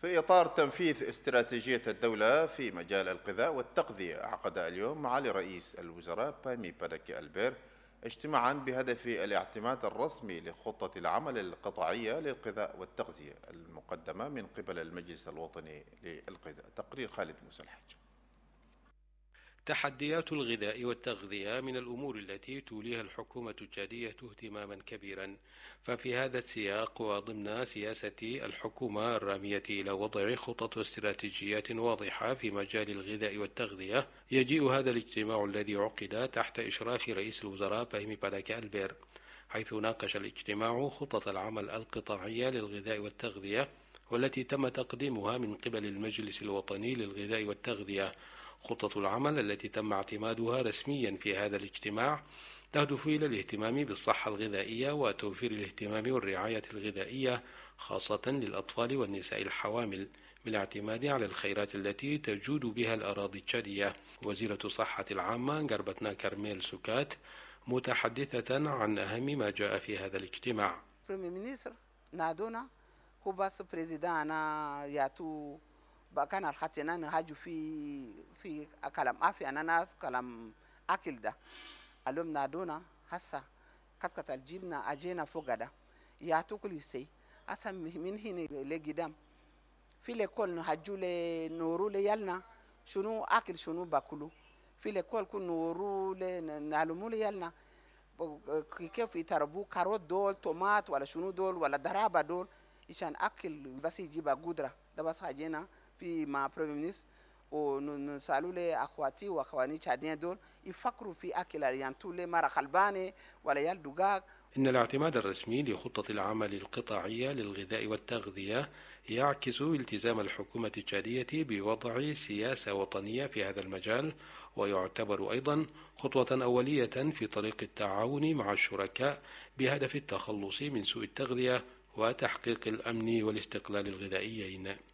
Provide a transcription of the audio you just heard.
في إطار تنفيذ استراتيجية الدولة في مجال الغذاء والتغذية عقد اليوم معالي رئيس الوزراء بامي بادكي ألبير اجتماعا بهدف الاعتماد الرسمي لخطة العمل القطاعية للغذاء والتغذية المقدمة من قبل المجلس الوطني للغذاء تقرير خالد موسى الحاج تحديات الغذاء والتغذية من الأمور التي توليها الحكومة الجادية اهتماما كبيرا ففي هذا السياق وضمن سياسة الحكومة الرامية إلى وضع خطط واستراتيجيات واضحة في مجال الغذاء والتغذية يجيء هذا الاجتماع الذي عقد تحت إشراف رئيس الوزراء فهمي بلاك ألبير حيث ناقش الاجتماع خطط العمل القطاعية للغذاء والتغذية والتي تم تقديمها من قبل المجلس الوطني للغذاء والتغذية خطة العمل التي تم اعتمادها رسميا في هذا الاجتماع تهدف إلى الاهتمام بالصحة الغذائية وتوفير الاهتمام والرعاية الغذائية خاصة للأطفال والنساء الحوامل بالاعتماد على الخيرات التي تجود بها الأراضي التشادية وزيرة الصحة العامة جربتنا كارميل سكات متحدثة عن أهم ما جاء في هذا الاجتماع بكان الخاتي هنا هاجو في في كلام أفي أنا ناس كلام أكل ده اليوم نادونا هسا كتكت الجيبنا أجينا فوق ده ياتو كل شيء أسا من هنا لقدام في لكل نهاجو لنورو ليالنا شنو أكل شنو باكلو في لكل كن نورو لنعلمو ليالنا كيف يتربو كاروت دول تومات ولا شنو دول ولا درابة دول عشان أكل بس يجيبها قدرة ده بس هجينا في مع بريمير مينيس ونسالوا لي اخواتي واخواني تشاديين دول يفكروا في اكل اليانتو لي les خلبانه وليال دقاق إن الاعتماد الرسمي لخطة العمل القطاعية للغذاء والتغذية يعكس التزام الحكومة التشادية بوضع سياسة وطنية في هذا المجال ويعتبر أيضا خطوة أولية في طريق التعاون مع الشركاء بهدف التخلص من سوء التغذية وتحقيق الأمن والاستقلال الغذائيين